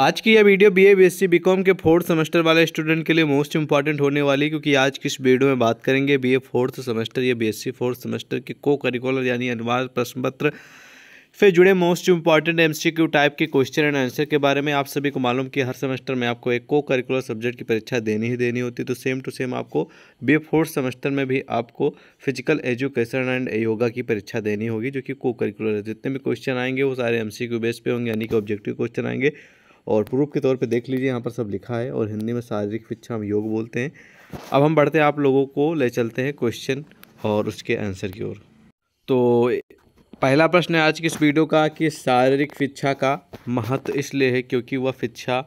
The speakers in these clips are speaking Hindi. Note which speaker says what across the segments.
Speaker 1: आज की यह video B A B S C B com के फोर्थ सेमेस्टर वाले स्टूडेंट के लिए मोस्ट इंपॉर्टेंट होने वाली क्योंकि आज की इस वीडियो में बात करेंगे बी ए फोर्थ सेमेस्टर या B S C fourth semester के को करिकुलर यानी अनिवार्य प्रश्न पत्र फिर जुड़े मोस्ट इंपॉर्टेंट एमसीक्यू टाइप के क्वेश्चन एंड आंसर के बारे में आप सभी को मालूम कि हर सेमेस्टर में आपको एक को करिकुलर सब्जेक्ट की परीक्षा देनी ही देनी होती है तो सेम टू सेम आपको बी फोर्थ सेमेस्टर में भी आपको फिजिकल एजुकेशन एंड योगा की परीक्षा देनी होगी जो कि को करिकुलर है जितने भी क्वेश्चन आएंगे वो सारे एम बेस पे होंगे यानी कि ऑब्जेक्टिव क्वेश्चन आएंगे और प्रूफ के तौर पे देख लीजिए यहाँ पर सब लिखा है और हिंदी में शारीरिक शिक्षा हम योग बोलते हैं अब हम बढ़ते हैं आप लोगों को ले चलते हैं क्वेश्चन और उसके आंसर की ओर तो पहला प्रश्न है आज की इस वीडियो का कि शारीरिक शिक्षा का महत्व इसलिए है क्योंकि वह शिक्षा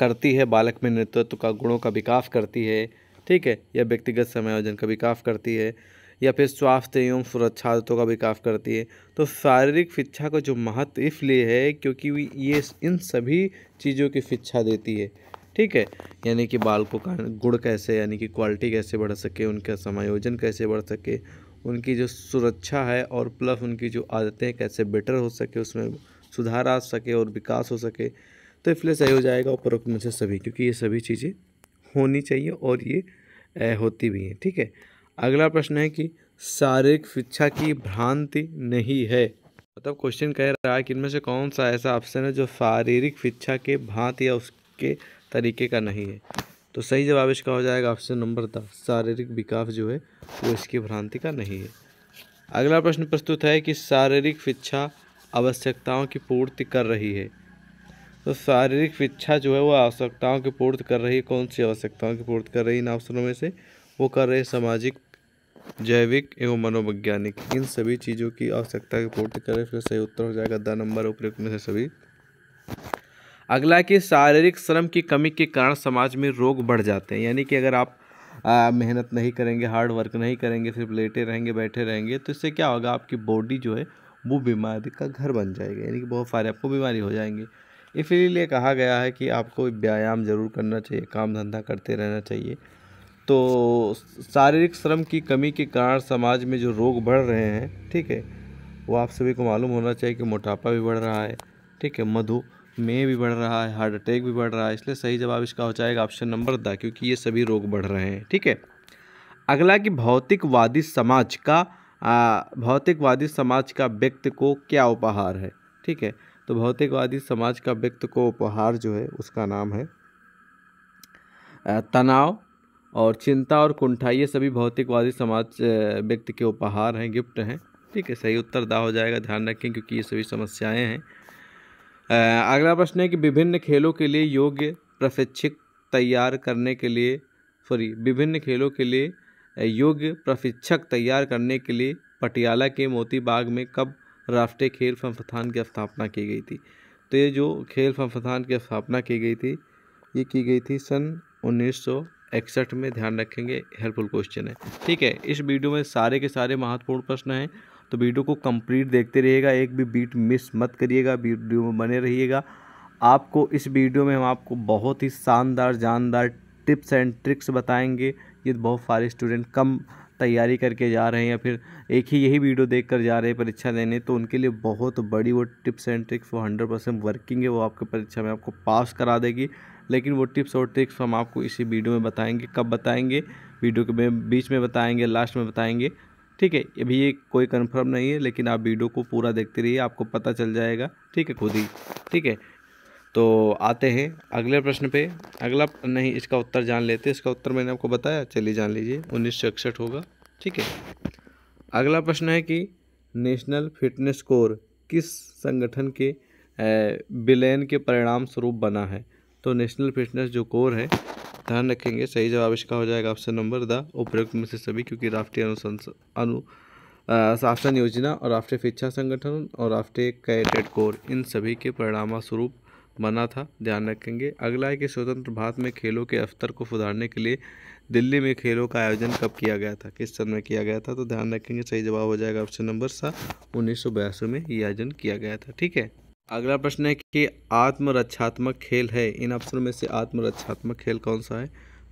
Speaker 1: करती है बालक में नेतृत्व का गुणों का विकास करती है ठीक है यह व्यक्तिगत समायोजन का विकास करती है या फिर स्वास्थ्य एवं सुरक्षा आदतों का विकास करती है तो शारीरिक शिक्षा का जो महत्व इसलिए है क्योंकि ये इन सभी चीज़ों की शिक्षा देती है ठीक है यानी कि बालकों का गुण कैसे यानी कि क्वालिटी कैसे बढ़ सके उनका समायोजन कैसे बढ़ सके उनकी जो सुरक्षा है और प्लस उनकी जो आदतें कैसे बेटर हो सके उसमें सुधार आ सके और विकास हो सके तो इसलिए सही हो जाएगा उपरोक्त में से सभी क्योंकि ये सभी चीज़ें होनी चाहिए और ये होती भी हैं ठीक है अगला प्रश्न है कि शारीरिक शिक्षा की भ्रांति नहीं है मतलब क्वेश्चन कह रहा है कि इनमें से कौन सा ऐसा ऑप्शन है जो शारीरिक शिक्षा के भांति या उसके तरीके का नहीं है तो सही जवाब इसका हो जाएगा ऑप्शन नंबर दस शारीरिक विकास जो है वो इसकी भ्रांति का नहीं है अगला प्रश्न प्रस्तुत है कि शारीरिक शिक्षा आवश्यकताओं की पूर्ति कर रही है तो शारीरिक शिक्षा जो है वो आवश्यकताओं की पूर्ति कर रही है कौन सी आवश्यकताओं की पूर्ति कर रही है इन अवसरों में से वो कर रहे हैं सामाजिक जैविक एवं मनोवैज्ञानिक इन सभी चीज़ों की आवश्यकता की पूर्ति करें फिर सही उत्तर हो जाएगा द नंबर उपयुक्त में से सभी अगला कि शारीरिक श्रम की कमी के कारण समाज में रोग बढ़ जाते हैं यानी कि अगर आप मेहनत नहीं करेंगे हार्ड वर्क नहीं करेंगे सिर्फ लेटे रहेंगे बैठे रहेंगे तो इससे क्या होगा आपकी बॉडी जो है वो बीमारी का घर बन जाएगा यानी कि बहुत सारे आपको बीमारी हो जाएंगे इसीलिए कहा गया है कि आपको व्यायाम ज़रूर करना चाहिए काम धंधा करते रहना चाहिए तो शारीरिक श्रम की कमी के कारण समाज में जो रोग बढ़ रहे हैं ठीक है वो आप सभी को मालूम होना चाहिए कि मोटापा भी बढ़ रहा है ठीक है मधुमेह भी बढ़ रहा है हार्ट अटैक भी बढ़ रहा है इसलिए सही जवाब इसका हो जाएगा ऑप्शन नंबर द क्योंकि ये सभी रोग बढ़ रहे हैं ठीक है अगला कि भौतिकवादी समाज का भौतिकवादी समाज का व्यक्ति को क्या उपहार है ठीक है तो भौतिकवादी समाज का व्यक्ति को उपहार जो है उसका नाम है तनाव और चिंता और कुंठा ये सभी भौतिकवादी समाज व्यक्ति के उपहार हैं गिफ्ट हैं ठीक है सही उत्तर दा हो जाएगा ध्यान रखें क्योंकि ये सभी समस्याएं हैं अगला प्रश्न है कि विभिन्न खेलों के लिए योग्य प्रशिक्षक तैयार करने के लिए सॉरी विभिन्न खेलों के लिए योग्य प्रशिक्षक तैयार करने के लिए पटियाला के मोती बाग में कब राष्ट्रीय खेल संस्थान की स्थापना की गई थी तो ये जो खेल संस्थान की स्थापना की गई थी ये की गई थी सन उन्नीस इकसठ में ध्यान रखेंगे हेल्पफुल क्वेश्चन है ठीक है इस वीडियो में सारे के सारे महत्वपूर्ण प्रश्न हैं तो वीडियो को कंप्लीट देखते रहिएगा एक भी बीट मिस मत करिएगा वीडियो में बने रहिएगा आपको इस वीडियो में हम आपको बहुत ही शानदार जानदार टिप्स एंड ट्रिक्स बताएंगे ये तो बहुत सारे स्टूडेंट कम तैयारी करके जा रहे हैं या फिर एक ही यही वीडियो देख कर जा रहे हैं परीक्षा देने तो उनके लिए बहुत बड़ी वो टिप्स एंड ट्रिक्स वो हंड्रेड परसेंट वर्किंग है वो आपके परीक्षा में आपको पास करा देगी लेकिन वो टिप्स और ट्रिक्स हम आपको इसी वीडियो में बताएंगे कब बताएंगे वीडियो के बीच में बताएंगे लास्ट में बताएंगे ठीक है अभी ये कोई कंफर्म नहीं है लेकिन आप वीडियो को पूरा देखते रहिए आपको पता चल जाएगा ठीक है खुद ही ठीक है तो आते हैं अगले प्रश्न पे अगला नहीं इसका उत्तर जान लेते इसका उत्तर मैंने आपको बताया चलिए जान लीजिए उन्नीस होगा ठीक है अगला प्रश्न है कि नेशनल फिटनेस कोर किस संगठन के विलयन के परिणाम स्वरूप बना है तो नेशनल फिटनेस जो कोर है ध्यान रखेंगे सही जवाब इसका हो जाएगा ऑप्शन नंबर द उपयुक्त में से सभी क्योंकि राष्ट्रीय अनुसंस अनु शासन योजना और राष्ट्रीय शिक्षा संगठन और राष्ट्रीय कैडेट कोर इन सभी के परिणाम स्वरूप बना था ध्यान रखेंगे अगला है कि स्वतंत्र भारत में खेलों के अवतर को सुधारने के लिए दिल्ली में खेलों का आयोजन कब किया गया था किस सन में किया गया था तो ध्यान रखेंगे सही जवाब हो जाएगा ऑप्शन नंबर सा उन्नीस में ये आयोजन किया गया था ठीक है अगला प्रश्न है कि आत्मरक्षात्मक खेल है इन ऑप्शनों में से आत्मरक्षात्मक खेल कौन सा है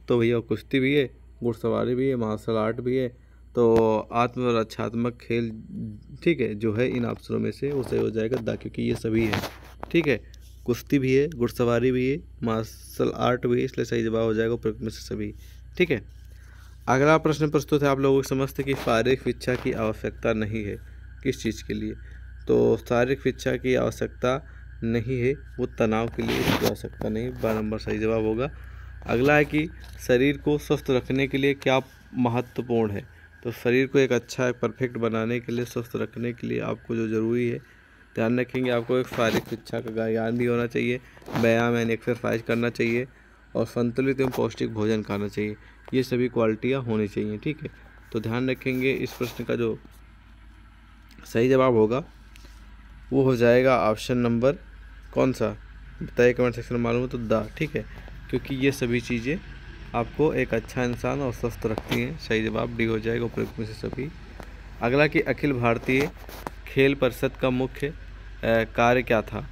Speaker 1: तो भैया कुश्ती भी है घुड़सवारी भी है मार्शल आर्ट भी है तो आत्मरक्षात्मक खेल ठीक है जो है इन ऑप्शनों में से वो सही हो जाएगा दा क्योंकि ये सभी है ठीक है कुश्ती भी है घुड़सवारी भी है मार्शल आर्ट भी है इसलिए सही जवाब हो जाएगा उपरोक्त में से सभी ठीक है अगला प्रश्न प्रस्तुत है आप लोगों को समझते कि शारीरिक शिक्षा की आवश्यकता नहीं है किस चीज़ के लिए तो शारीरिक शिक्षा की आवश्यकता नहीं है वो तनाव के लिए इसकी आवश्यकता नहीं बार नंबर सही जवाब होगा अगला है कि शरीर को स्वस्थ रखने के लिए क्या महत्वपूर्ण है तो शरीर को एक अच्छा एक परफेक्ट बनाने के लिए स्वस्थ रखने के लिए आपको जो ज़रूरी है ध्यान रखेंगे आपको एक शारीरिक शिक्षा का ज्ञान भी होना चाहिए व्यायाम एंड एक्सरसाइज करना चाहिए और संतुलित एवं पौष्टिक भोजन खाना चाहिए ये सभी क्वालिटियाँ होनी चाहिए ठीक है तो ध्यान रखेंगे इस प्रश्न का जो सही जवाब होगा वो हो जाएगा ऑप्शन नंबर कौन सा बताइए कमेंट सेक्शन में मालूम है तो द ठीक है क्योंकि ये सभी चीज़ें आपको एक अच्छा इंसान और स्वस्थ रखती हैं सही जवाब डी हो जाएगा उपयुक्त में से सभी अगला कि अखिल भारतीय खेल परिषद का मुख्य कार्य क्या था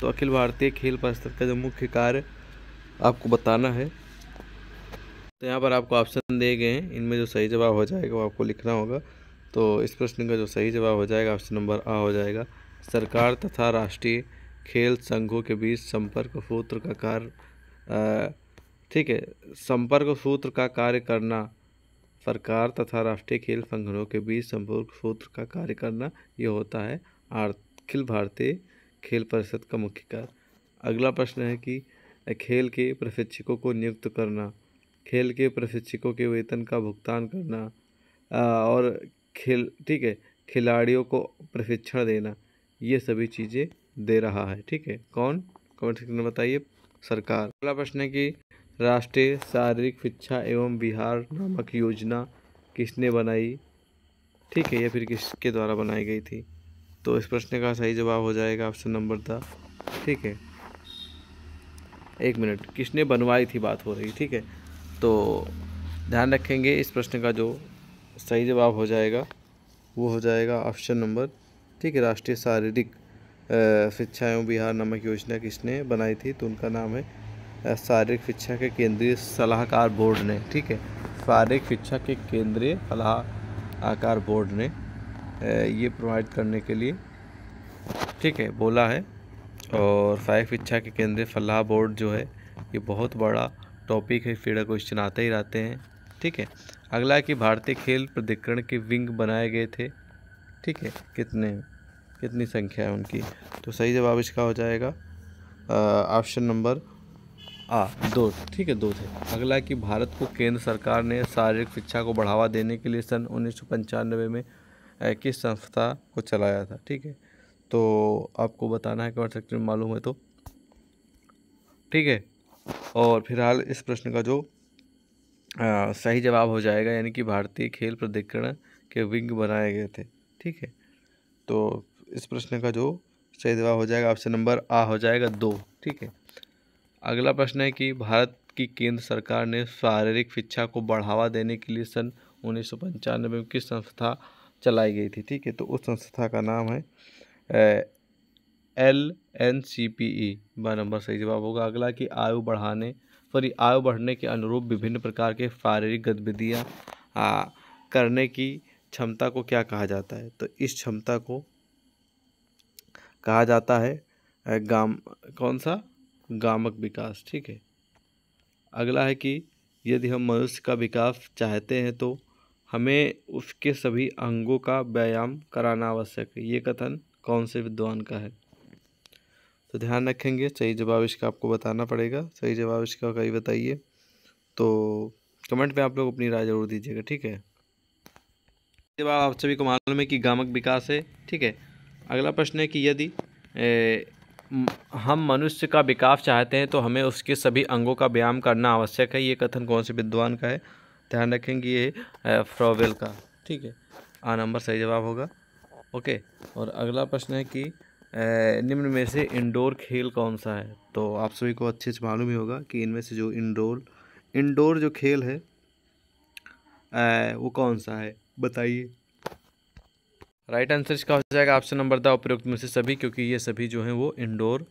Speaker 1: तो अखिल भारतीय खेल परिषद का जो मुख्य कार्य आपको बताना है तो यहाँ पर आपको ऑप्शन दिए गए हैं इनमें जो सही जवाब हो जाएगा वो आपको लिखना होगा तो इस प्रश्न का जो सही जवाब हो जाएगा ऑप्शन नंबर आ हो जाएगा सरकार तथा राष्ट्रीय खेल संघों के बीच संपर्क सूत्र का कार्य ठीक है संपर्क सूत्र का कार्य करना सरकार तथा राष्ट्रीय खेल संगठनों के बीच संपर्क सूत्र का कार्य करना यह होता है अखिल भारतीय खेल परिषद का मुख्य कार्य अगला प्रश्न है कि खेल के प्रशिक्षकों को नियुक्त करना खेल के प्रशिक्षकों के वेतन का भुगतान करना और खेल ठीक है खिलाड़ियों को प्रशिक्षण देना ये सभी चीज़ें दे रहा है ठीक है कौन कमेंट सेक्शन में बताइए सरकार अगला प्रश्न है कि राष्ट्रीय शारीरिक शिक्षा एवं बिहार नामक योजना किसने बनाई ठीक है या फिर किसके द्वारा बनाई गई थी तो इस प्रश्न का सही जवाब हो जाएगा ऑप्शन नंबर द ठीक है एक मिनट किसने बनवाई थी बात हो रही ठीक है तो ध्यान रखेंगे इस प्रश्न का जो सही जवाब हो जाएगा वो हो जाएगा ऑप्शन नंबर ठीक है राष्ट्रीय शारीरिक शिक्षा एवं बिहार नामक योजना किसने बनाई थी तो उनका नाम है शारीरिक शिक्षा के केंद्रीय सलाहकार बोर्ड ने ठीक है शारीरिक शिक्षा के केंद्रीय सलाहकार बोर्ड ने ये प्रोवाइड करने के लिए ठीक है बोला है और शारीरिक शिक्षा के केंद्रीय सलाह बोर्ड जो है ये बहुत बड़ा टॉपिक है फीडा क्वेश्चन आते ही रहते हैं ठीक है अगला कि भारतीय खेल प्राधिकरण के विंग बनाए गए थे ठीक है कितने कितनी संख्या है उनकी तो सही जवाब इसका हो जाएगा ऑप्शन नंबर आ दो ठीक है दो थे अगला कि भारत को केंद्र सरकार ने शारीरिक शिक्षा को बढ़ावा देने के लिए सन उन्नीस में किस संस्था को चलाया था ठीक है तो आपको बताना है कमेंट सेक्शन में मालूम है तो ठीक है और फिलहाल इस प्रश्न का जो आ, सही जवाब हो जाएगा यानी कि भारतीय खेल प्राधिकरण के विंग बनाए गए थे ठीक है तो इस प्रश्न का जो सही जवाब हो जाएगा ऑप्शन नंबर आ हो जाएगा दो ठीक है अगला प्रश्न है कि भारत की केंद्र सरकार ने शारीरिक शिक्षा को बढ़ावा देने के लिए सन उन्नीस में किस संस्था चलाई गई थी ठीक है तो उस संस्था का नाम है L N C P E ब नंबर सही जवाब होगा अगला कि आयु बढ़ाने सॉरी आयु बढ़ने के अनुरूप विभिन्न प्रकार के शारीरिक गतिविधियाँ करने की क्षमता को क्या कहा जाता है तो इस क्षमता को कहा जाता है गाम कौन सा गामक विकास ठीक है अगला है कि यदि हम मनुष्य का विकास चाहते हैं तो हमें उसके सभी अंगों का व्यायाम कराना आवश्यक है ये कथन कौन से विद्वान का है तो ध्यान रखेंगे सही जवाब इसका आपको बताना पड़ेगा सही जवाब इसका कहीं बताइए तो कमेंट में आप लोग अपनी राय जरूर दीजिएगा ठीक है बाद आप सभी को मालूम है कि गामक विकास है ठीक है अगला प्रश्न है कि यदि हम मनुष्य का विकास चाहते हैं तो हमें उसके सभी अंगों का व्यायाम करना आवश्यक है ये कथन कौन से विद्वान का है ध्यान रखेंगे ये फ्रॉवेल का ठीक है आ नंबर सही जवाब होगा ओके और अगला प्रश्न है कि निम्न में से इंडोर खेल कौन सा है तो आप सभी को अच्छे से मालूम ही होगा कि इनमें से जो इंडोर इंडोर जो खेल है वो कौन सा है बताइए राइट आंसर इसका हो जाएगा ऑप्शन नंबर द उपयुक्त में से सभी क्योंकि ये सभी जो हैं वो इंडोर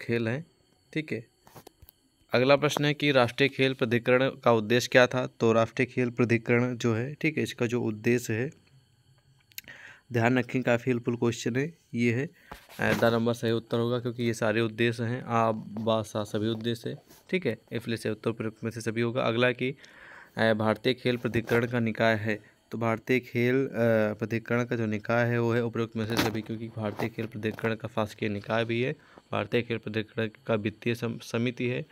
Speaker 1: खेल हैं ठीक है अगला प्रश्न है कि राष्ट्रीय खेल प्राधिकरण का उद्देश्य क्या था तो राष्ट्रीय खेल प्राधिकरण जो है ठीक है इसका जो उद्देश्य है ध्यान रखें काफ़ी हेल्पफुल क्वेश्चन है ये है द नंबर सही उत्तर होगा क्योंकि ये सारे उद्देश्य हैं आ बा सभी उद्देश्य है ठीक है इसलिए सही उत्तर में से सभी होगा अगला कि भारतीय खेल प्राधिकरण का निकाय है तो भारतीय खेल प्राधिकरण का जो निकाय है वो है उपरोक्त में से सभी क्योंकि भारतीय खेल प्राधिकरण का शासकीय निकाय भी है भारतीय खेल प्राधिकरण का वित्तीय समिति है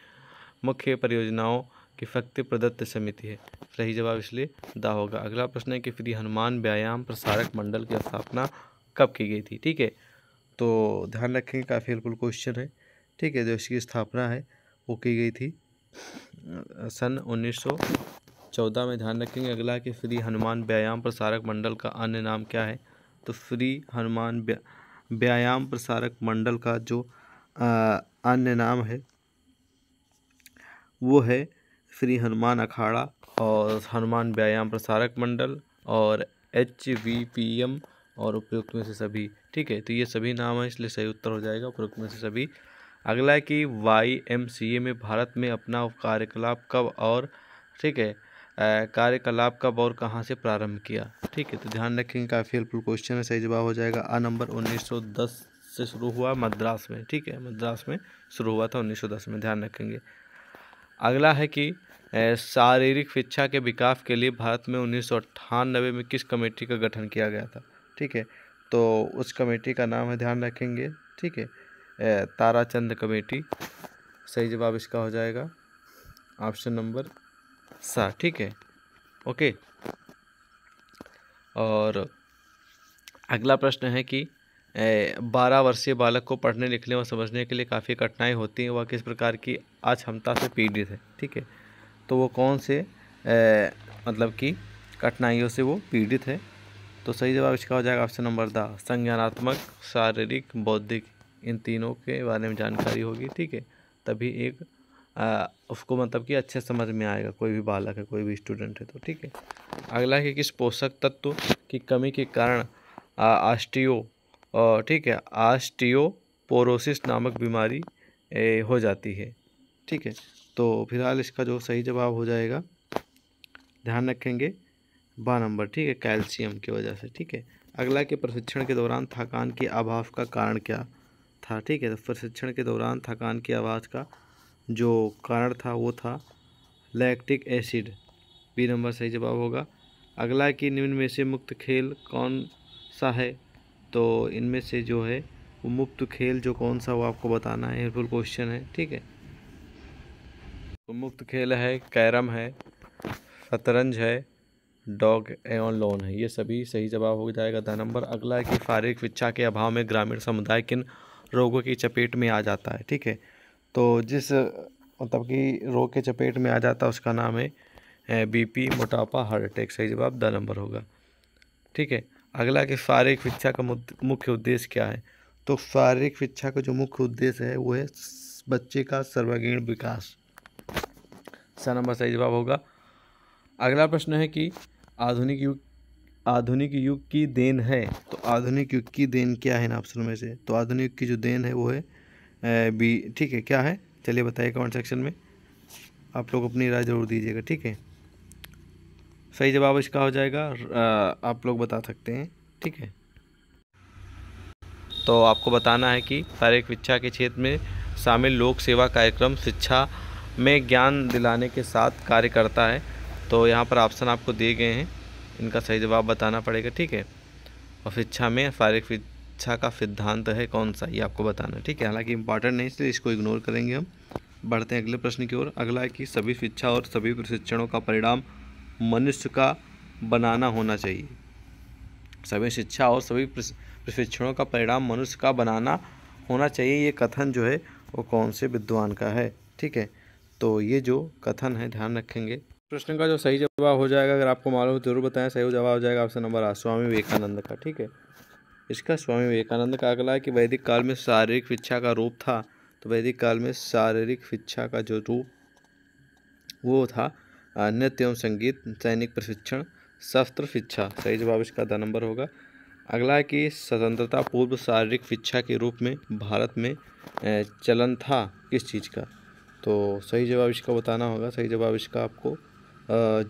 Speaker 1: मुख्य परियोजनाओं की शक्ति प्रदत्त समिति है सही जवाब इसलिए दा होगा अगला प्रश्न है कि फिर हनुमान व्यायाम प्रसारक मंडल की स्थापना कब की गई थी ठीक है तो ध्यान रखेंगे काफ़ी हेल्पफुल क्वेश्चन है ठीक है जो इसकी स्थापना है वो की गई थी सन उन्नीस चौदह में ध्यान रखेंगे अगला कि श्री हनुमान व्यायाम प्रसारक मंडल का अन्य नाम क्या है तो श्री हनुमान व्यायाम प्रसारक मंडल का जो अन्य नाम है वो है श्री हनुमान अखाड़ा और हनुमान व्यायाम प्रसारक मंडल और एच वी पी एम और उपयुक्त में से सभी ठीक है तो ये सभी नाम है इसलिए सही उत्तर हो जाएगा उपयुक्त में से सभी अगला है कि वाई एम सी ए में भारत में अपना कार्यकलाप कब और ठीक है कार्यकलाप का बौर कहाँ से प्रारंभ किया ठीक है तो ध्यान रखेंगे काफ़ी हेल्पफुल क्वेश्चन है सही जवाब हो जाएगा आ नंबर 1910 से शुरू हुआ मद्रास में ठीक है मद्रास में शुरू हुआ था 1910 में ध्यान रखेंगे अगला है कि शारीरिक शिक्षा के विकास के लिए भारत में उन्नीस में किस कमेटी का गठन किया गया था ठीक है तो उस कमेटी का नाम है ध्यान रखेंगे ठीक है ताराचंद कमेटी सही जवाब इसका हो जाएगा ऑप्शन नंबर सा ठीक है ओके और अगला प्रश्न है कि बारह वर्षीय बालक को पढ़ने लिखने और समझने के लिए काफ़ी कठिनाई होती है वह किस प्रकार की अक्षमता से पीड़ित है ठीक है तो वो कौन से ए, मतलब कि कठिनाइयों से वो पीड़ित है तो सही जवाब इसका हो जाएगा ऑप्शन नंबर द संज्ञानात्मक शारीरिक बौद्धिक इन तीनों के बारे में जानकारी होगी ठीक है तभी एक उसको मतलब कि अच्छे समझ में आएगा कोई भी बालक है कोई भी स्टूडेंट है तो ठीक है अगला कि किस पोषक तत्व की कमी के कारण आस्टियो ठीक है आस्टियोपोरोसिस नामक बीमारी ए, हो जाती है ठीक है तो फिलहाल इसका जो सही जवाब हो जाएगा ध्यान रखेंगे बा नंबर ठीक है कैल्शियम की वजह से ठीक है अगला के प्रशिक्षण के दौरान थकान के अभाव का कारण क्या था ठीक है तो प्रशिक्षण के दौरान थकान के आवाज़ का जो कारण था वो था लैक्टिक एसिड बी नंबर सही जवाब होगा अगला कि निम्न में से मुक्त खेल कौन सा है तो इनमें से जो है वो मुक्त खेल जो कौन सा वो आपको बताना है हेल्पफुल क्वेश्चन है ठीक है तो मुक्त खेल है कैरम है शतरंज है डॉग एन लोन है ये सभी सही जवाब हो जाएगा दस नंबर अगला है कि शारीरिक विच्छा के अभाव में ग्रामीण समुदाय किन रोगों की चपेट में आ जाता है ठीक है तो जिस मतलब कि रोग के चपेट में आ जाता है उसका नाम है बीपी मोटापा हार्ट अटैक सही जवाब द नंबर होगा ठीक है अगला कि शारीरिक शिक्षा का मुख्य उद्देश्य क्या है तो शारीरिक शिक्षा का जो मुख्य उद्देश्य है वो है बच्चे का सर्वांगीण विकास स नंबर सही जवाब होगा अगला प्रश्न है कि आधुनिक युग आधुनिक युग की देन है तो आधुनिक युग की देन क्या है इन ऑप्शन में से तो आधुनिक युग की जो देन है वो है बी ठीक है क्या है चलिए बताइए कमेंट सेक्शन में आप लोग अपनी राय ज़रूर दीजिएगा ठीक है सही जवाब इसका हो जाएगा आप लोग बता सकते हैं ठीक है तो आपको बताना है कि शारीरिक शिक्षा के क्षेत्र में शामिल लोक सेवा कार्यक्रम शिक्षा में ज्ञान दिलाने के साथ कार्य करता है तो यहाँ पर ऑप्शन आपको दिए गए हैं इनका सही जवाब बताना पड़ेगा ठीक है और शिक्षा में शारीरिक शिक्षा का सिद्धांत है कौन सा ये आपको बताना ठीक है हालांकि इंपॉर्टेंट नहीं इसलिए इसको इग्नोर करेंगे हम बढ़ते हैं अगले प्रश्न की ओर अगला है कि सभी शिक्षा और सभी प्रशिक्षणों का परिणाम मनुष्य का बनाना होना चाहिए सभी शिक्षा और सभी प्रशिक्षणों का परिणाम मनुष्य का बनाना होना चाहिए ये कथन जो है वो कौन से विद्वान का है ठीक है तो ये जो कथन है ध्यान रखेंगे प्रश्न का जो सही जवाब हो जाएगा अगर आपको मालूम हो तो जरूर बताएं सही जवाब हो जाएगा आपसे नंबर आठ स्वामी विवेकानंद का ठीक है इसका स्वामी विवेकानंद का अगला है कि वैदिक काल में शारीरिक शिक्षा का रूप था तो वैदिक काल में शारीरिक शिक्षा का जो रूप वो था नृत्य एवं संगीत सैनिक प्रशिक्षण शस्त्र शिक्षा सही जवाब इसका दा नंबर होगा अगला है कि स्वतंत्रता पूर्व शारीरिक शिक्षा के रूप में भारत में चलन था किस चीज़ का तो सही जवाब इसका बताना होगा सही जवाब इसका आपको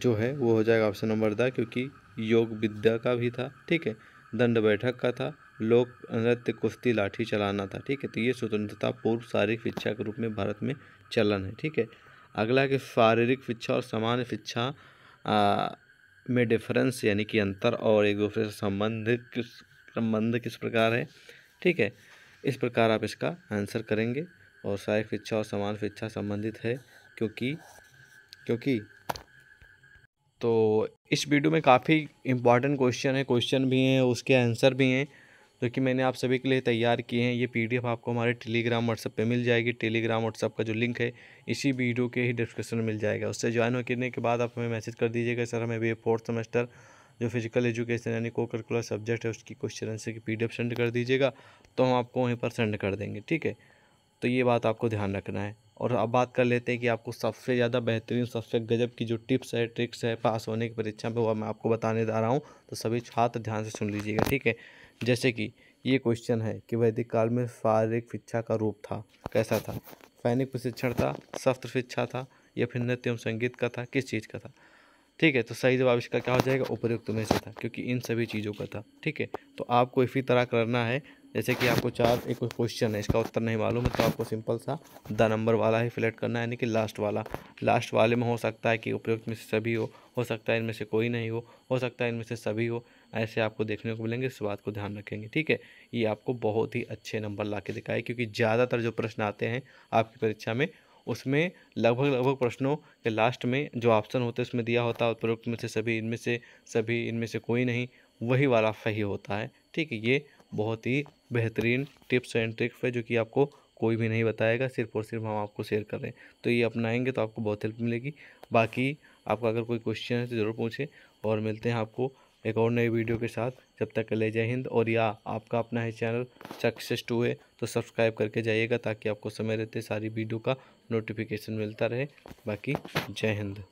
Speaker 1: जो है वो हो जाएगा ऑप्शन नंबर दा क्योंकि योग विद्या का भी था ठीक है दंड बैठक का था लोक नृत्य कुश्ती लाठी चलाना था ठीक है तो ये स्वतंत्रता पूर्व शारीरिक शिक्षा के रूप में भारत में चलन है ठीक है अगला कि शारीरिक शिक्षा और सामान्य शिक्षा में डिफरेंस यानी कि अंतर और एक दूसरे से संबंध किस संबंध किस प्रकार है ठीक है इस प्रकार आप इसका आंसर करेंगे और शारीरिक शिक्षा और समान शिक्षा संबंधित है क्योंकि क्योंकि तो इस वीडियो में काफ़ी इम्पॉर्टेंट क्वेश्चन है क्वेश्चन भी हैं उसके आंसर भी हैं जो कि मैंने आप सभी के लिए तैयार किए हैं ये पीडीएफ आपको हमारे टेलीग्राम व्हाट्सएप पे मिल जाएगी टेलीग्राम व्हाट्सअप का जो लिंक है इसी वीडियो के ही डिस्क्रिप्शन में मिल जाएगा उससे ज्वाइन होने के बाद आप हमें मैसेज कर दीजिएगा सर हमें भी फोर्थ सेमेस्टर जो फिजिकल एजुकेशन यानी को करिकुलर सब्जेक्ट है उसकी क्वेश्चन आंसर की पी सेंड कर दीजिएगा तो हम आपको वहीं पर सेंड कर देंगे ठीक है तो ये बात आपको ध्यान रखना है और अब बात कर लेते हैं कि आपको सबसे ज़्यादा बेहतरीन सबसे गजब की जो टिप्स है ट्रिक्स है पास होने की परीक्षा में वह मैं आपको बताने जा रहा हूँ तो सभी छात्र ध्यान से सुन लीजिएगा ठीक है जैसे कि ये क्वेश्चन है कि वैदिक काल में शारीरिक शिक्षा का रूप था कैसा था सैनिक प्रशिक्षण था शस्त्र शिक्षा था या फिर नृत्य एवं संगीत का था किस चीज़ का था ठीक है तो सही जवाब इसका क्या हो जाएगा उपयुक्त में से था क्योंकि इन सभी चीज़ों का था ठीक है तो आपको इसी तरह करना है जैसे कि आपको चार एक क्वेश्चन है इसका उत्तर नहीं मालूम है तो आपको सिंपल सा द नंबर वाला ही फिलेक्ट करना है यानी कि लास्ट वाला लास्ट वाले में हो सकता है कि उपयुक्त में से सभी हो हो सकता है इनमें से कोई नहीं हो हो सकता है इनमें से सभी हो ऐसे आपको देखने को मिलेंगे इस बात को ध्यान रखेंगे ठीक है ये आपको बहुत ही अच्छे नंबर ला के दिखाए क्योंकि ज़्यादातर जो प्रश्न आते हैं आपकी परीक्षा में उसमें लगभग लगभग प्रश्नों के लास्ट में जो ऑप्शन होते हैं उसमें दिया होता है उपयुक्त में से सभी इनमें से सभी इनमें से कोई नहीं वही वाला सही होता है ठीक है ये बहुत ही बेहतरीन टिप्स एंड ट्रिक्स है जो कि आपको कोई भी नहीं बताएगा सिर्फ और सिर्फ हम आपको शेयर कर रहे हैं तो ये अपनाएंगे तो आपको बहुत हेल्प मिलेगी बाकी आपका अगर कोई क्वेश्चन है तो ज़रूर पूछें और मिलते हैं आपको एक और नई वीडियो के साथ जब तक ले जय हिंद और या आपका अपना है चैनल सक्सेस टू है तो सब्सक्राइब करके जाइएगा ताकि आपको समय रहते सारी वीडियो का नोटिफिकेशन मिलता रहे बाकी जय हिंद